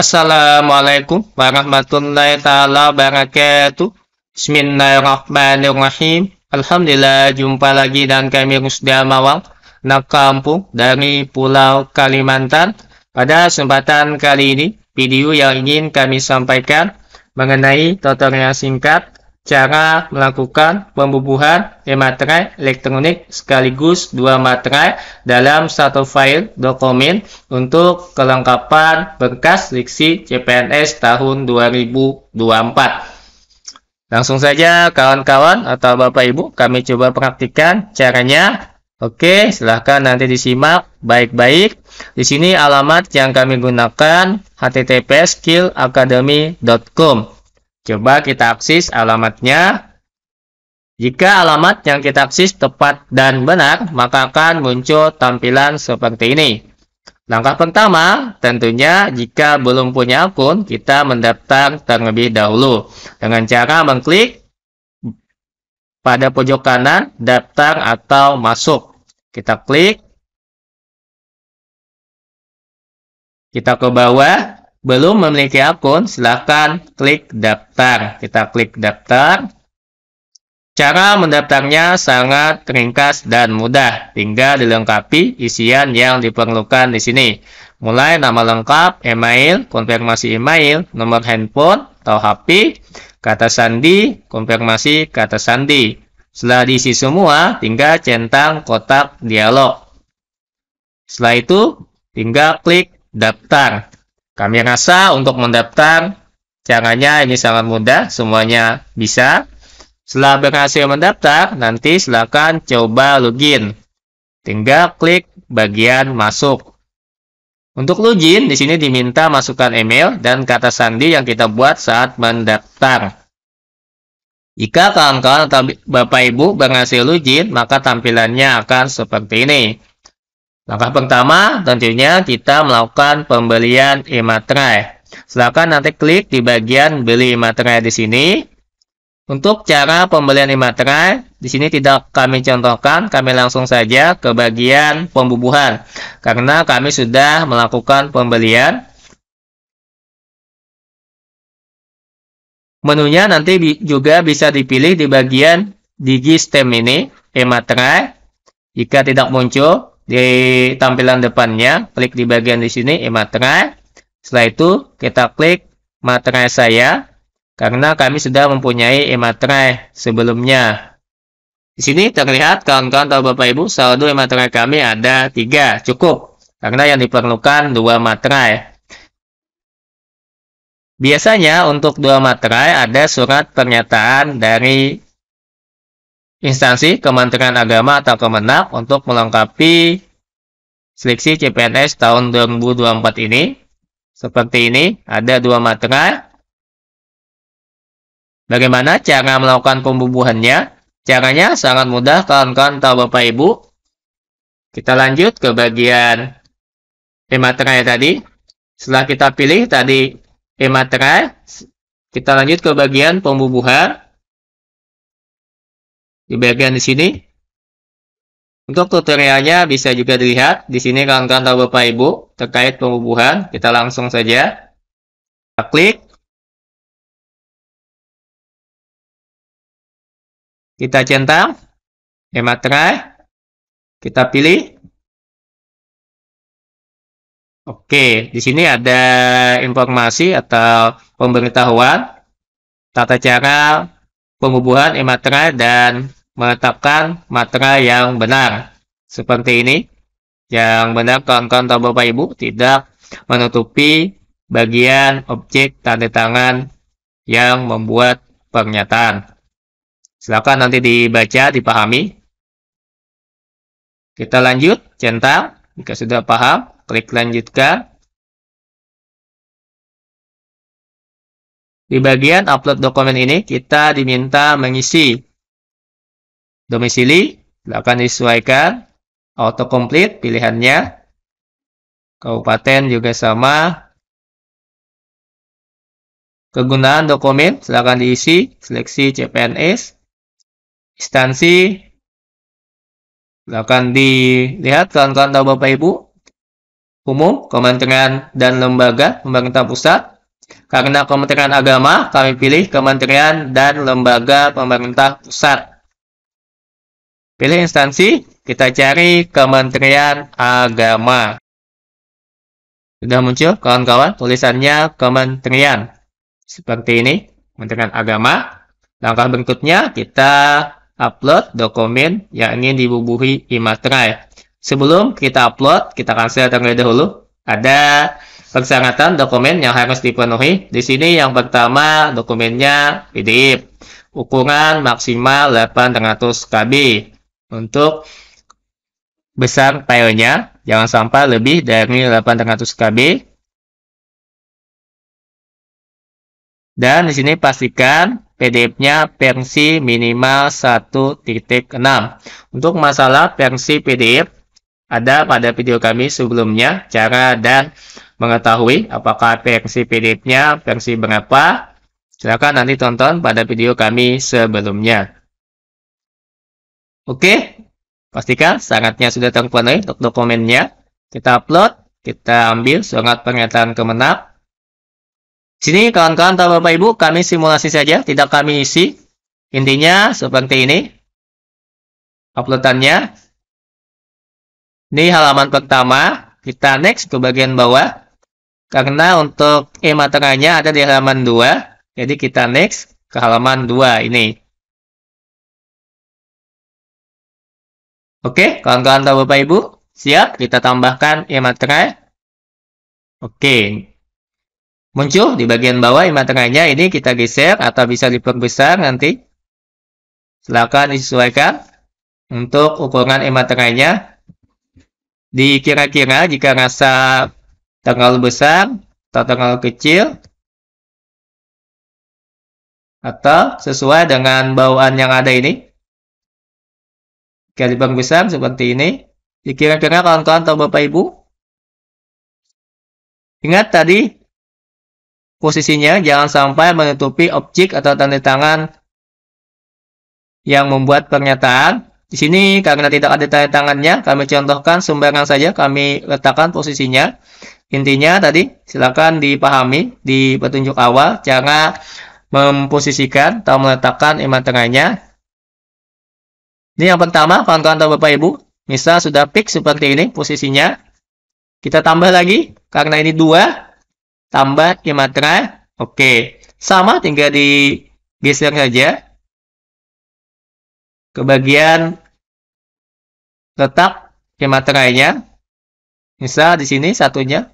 Assalamualaikum warahmatullahi taala wabarakatuh. Bismillahirrahmanirrahim. Alhamdulillah jumpa lagi dan kami Rusdi Mawal Nak kampung dari Pulau Kalimantan. Pada kesempatan kali ini, video yang ingin kami sampaikan mengenai tutorial singkat cara melakukan pembubuhan e-materai elektronik sekaligus dua materai dalam satu file dokumen untuk kelengkapan berkas diksi CPNS tahun 2024. Langsung saja kawan-kawan atau Bapak Ibu kami coba praktikan caranya. Oke, silahkan nanti disimak baik-baik. Di sini alamat yang kami gunakan https skillacademy.com. Coba kita akses alamatnya. Jika alamat yang kita akses tepat dan benar, maka akan muncul tampilan seperti ini. Langkah pertama, tentunya jika belum punya akun, kita mendaftar terlebih dahulu dengan cara mengklik pada pojok kanan daftar atau masuk. Kita klik, kita ke bawah, belum memiliki akun, silakan klik daftar. Kita klik daftar. Cara mendaftarnya sangat ringkas dan mudah. Tinggal dilengkapi isian yang diperlukan di sini. Mulai nama lengkap, email, konfirmasi email, nomor handphone atau HP, kata sandi, konfirmasi kata sandi. Setelah diisi semua, tinggal centang kotak dialog. Setelah itu, tinggal klik daftar. Kami rasa untuk mendaftar caranya ini sangat mudah, semuanya bisa. Setelah berhasil mendaftar, nanti silakan coba login. Tinggal klik bagian masuk. Untuk login, di sini diminta masukkan email dan kata sandi yang kita buat saat mendaftar. Jika kawan-kawan atau Bapak Ibu berhasil login, maka tampilannya akan seperti ini. Langkah pertama, tentunya kita melakukan pembelian e-materai. Silakan nanti klik di bagian beli e-materai di sini. Untuk cara pembelian e-materai, di sini tidak kami contohkan, kami langsung saja ke bagian pembubuhan. Karena kami sudah melakukan pembelian. Menunya nanti juga bisa dipilih di bagian digi stem ini, e-materai. Jika tidak muncul, di tampilan depannya, klik di bagian di sini e-materai. Setelah itu kita klik materai saya karena kami sudah mempunyai e-materai sebelumnya. Di sini terlihat kawan-kawan atau Bapak Ibu saldo e-materai kami ada tiga cukup karena yang diperlukan dua materai. Biasanya untuk dua materai ada surat pernyataan dari instansi Kementerian Agama atau Kemenak untuk melengkapi seleksi CPNS tahun 2024 ini. Seperti ini, ada dua materai. Bagaimana cara melakukan pembubuhannya? Caranya sangat mudah kawan-kawan atau Bapak Ibu. Kita lanjut ke bagian e materai tadi. Setelah kita pilih tadi e materai, kita lanjut ke bagian pembubuhan di bagian di sini. Untuk tutorialnya bisa juga dilihat di sini kawan-kawan atau Bapak Ibu terkait pengubuhan. Kita langsung saja kita klik. Kita centang materai. Kita pilih. Oke, di sini ada informasi atau pemberitahuan tata cara pengubuhan materai dan menetapkan material yang benar. Seperti ini. Yang benar kawan-kawan atau Bapak Ibu tidak menutupi bagian objek tanda tangan yang membuat pernyataan. Silakan nanti dibaca, dipahami. Kita lanjut, centang. Jika sudah paham, klik lanjutkan. Di bagian upload dokumen ini, kita diminta mengisi domisili, silakan disesuaikan. Auto complete pilihannya. Kabupaten juga sama. Kegunaan dokumen, silakan diisi, seleksi CPNS. Instansi, silakan dilihat kawan-kawan atau Bapak Ibu. Umum, Kementerian dan Lembaga Pemerintah Pusat. Karena Kementerian Agama, kami pilih Kementerian dan Lembaga Pemerintah Pusat. Pilih instansi, kita cari Kementerian Agama. Sudah muncul kawan-kawan tulisannya Kementerian. Seperti ini, Kementerian Agama. Langkah berikutnya kita upload dokumen yang ingin dibubuhi imaterai. Sebelum kita upload, kita cancel terlebih dahulu. Ada persyaratan dokumen yang harus dipenuhi. Di sini yang pertama dokumennya PDF. Ukuran maksimal 800 KB untuk besar tailnya jangan sampai lebih dari 800 KB dan di sini pastikan PDF-nya versi minimal 1.6 untuk masalah versi PDF ada pada video kami sebelumnya cara dan mengetahui apakah versi PDF-nya versi berapa silakan nanti tonton pada video kami sebelumnya Oke, pastikan syaratnya sudah terpenuhi ya untuk dokumennya. Kita upload, kita ambil surat pernyataan kemenang. Sini kawan-kawan atau Bapak Ibu, kami simulasi saja, tidak kami isi. Intinya seperti ini. Uploadannya. Ini halaman pertama, kita next ke bagian bawah. Karena untuk e-materainya ada di halaman 2, jadi kita next ke halaman 2 ini. Oke, kawan-kawan atau Bapak Ibu, siap kita tambahkan materai. Oke. Muncul di bagian bawah imaterainya ini kita geser atau bisa diperbesar nanti. Silakan disesuaikan untuk ukuran imaterainya. Dikira-kira jika rasa terlalu besar atau terlalu kecil atau sesuai dengan bawaan yang ada ini dari bank besar seperti ini. dikira kira kawan-kawan atau Bapak Ibu, ingat tadi posisinya jangan sampai menutupi objek atau tanda tangan yang membuat pernyataan. Di sini karena tidak ada tanda tangannya, kami contohkan sembarang saja kami letakkan posisinya. Intinya tadi silakan dipahami di petunjuk awal jangan memposisikan atau meletakkan tengahnya. Ini yang pertama, kawan-kawan atau Bapak Ibu. Misal sudah fix seperti ini posisinya. Kita tambah lagi, karena ini dua Tambah Sumatera. Oke. Sama, tinggal digeser saja. Ke bagian letak Sumateranya. Misal di sini satunya.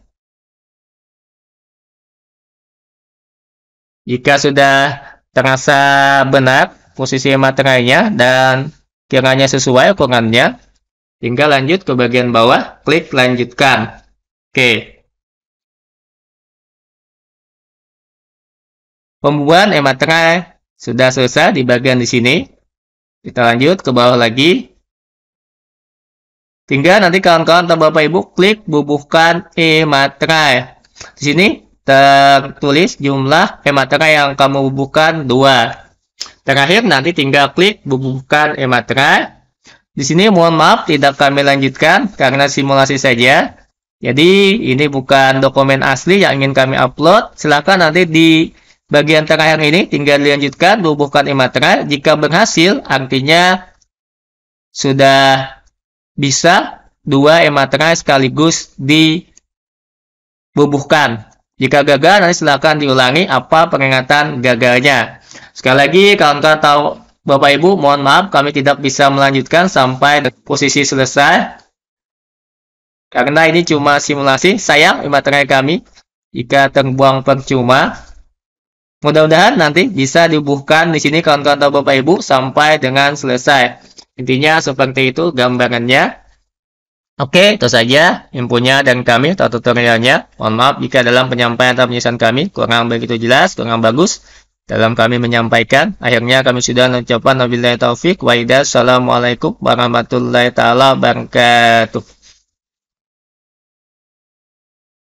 Jika sudah terasa benar posisi materainya dan Kiranya sesuai ukurannya. Tinggal lanjut ke bagian bawah, klik lanjutkan. Oke. Pembuahan e-materai sudah selesai di bagian di sini. Kita lanjut ke bawah lagi. Tinggal nanti kawan-kawan atau Bapak Ibu klik bubuhkan e-materai. Di sini tertulis jumlah e-materai yang kamu bubuhkan 2. Terakhir nanti tinggal klik bubuhkan Ematra. Di sini mohon maaf tidak kami lanjutkan karena simulasi saja. Jadi ini bukan dokumen asli yang ingin kami upload. Silahkan nanti di bagian terakhir ini tinggal dilanjutkan bubuhkan e Ematra. Jika berhasil artinya sudah bisa dua e Ematra sekaligus dibubuhkan. Jika gagal, nanti silakan diulangi apa peringatan gagalnya. Sekali lagi, kawan-kawan tahu Bapak Ibu, mohon maaf kami tidak bisa melanjutkan sampai posisi selesai. Karena ini cuma simulasi, sayang materi kami jika terbuang percuma. Mudah-mudahan nanti bisa dibuhkan di sini kawan-kawan atau Bapak Ibu sampai dengan selesai. Intinya seperti itu gambarannya. Oke, itu saja infonya dan kami atau tutorialnya. Mohon maaf jika dalam penyampaian atau penyelesaian kami kurang begitu jelas, kurang bagus dalam kami menyampaikan. Akhirnya kami sudah mengucapkan wabillahi taufik wa Assalamualaikum warahmatullahi taala wabarakatuh.